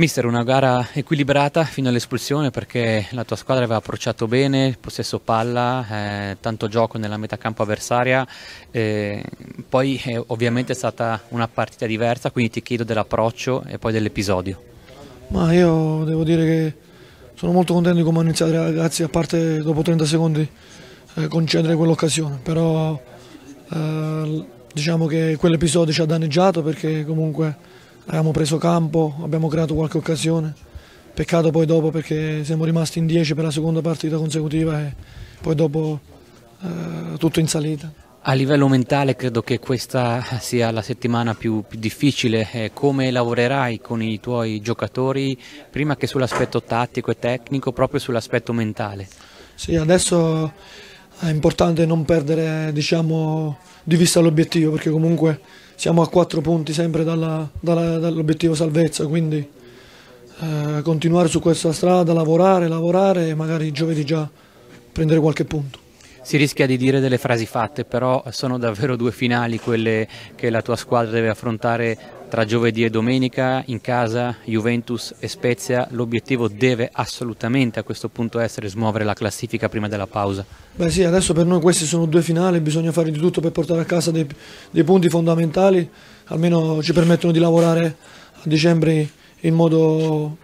Mister, una gara equilibrata fino all'espulsione perché la tua squadra aveva approcciato bene, possesso palla, eh, tanto gioco nella metà campo avversaria, eh, poi eh, ovviamente è stata una partita diversa, quindi ti chiedo dell'approccio e poi dell'episodio. Ma io devo dire che sono molto contento di come hanno iniziato i ragazzi, a parte dopo 30 secondi eh, concedere quell'occasione, però eh, diciamo che quell'episodio ci ha danneggiato perché comunque abbiamo preso campo, abbiamo creato qualche occasione, peccato poi dopo perché siamo rimasti in 10 per la seconda partita consecutiva e poi dopo eh, tutto in salita. A livello mentale credo che questa sia la settimana più, più difficile, eh, come lavorerai con i tuoi giocatori prima che sull'aspetto tattico e tecnico, proprio sull'aspetto mentale? Sì, adesso è importante non perdere diciamo, di vista l'obiettivo perché comunque siamo a quattro punti sempre dall'obiettivo salvezza, quindi eh, continuare su questa strada, lavorare, lavorare e magari giovedì già prendere qualche punto. Si rischia di dire delle frasi fatte, però sono davvero due finali quelle che la tua squadra deve affrontare tra giovedì e domenica in casa Juventus e Spezia l'obiettivo deve assolutamente a questo punto essere smuovere la classifica prima della pausa beh sì adesso per noi queste sono due finali bisogna fare di tutto per portare a casa dei, dei punti fondamentali almeno ci permettono di lavorare a dicembre in modo,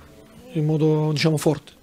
in modo diciamo, forte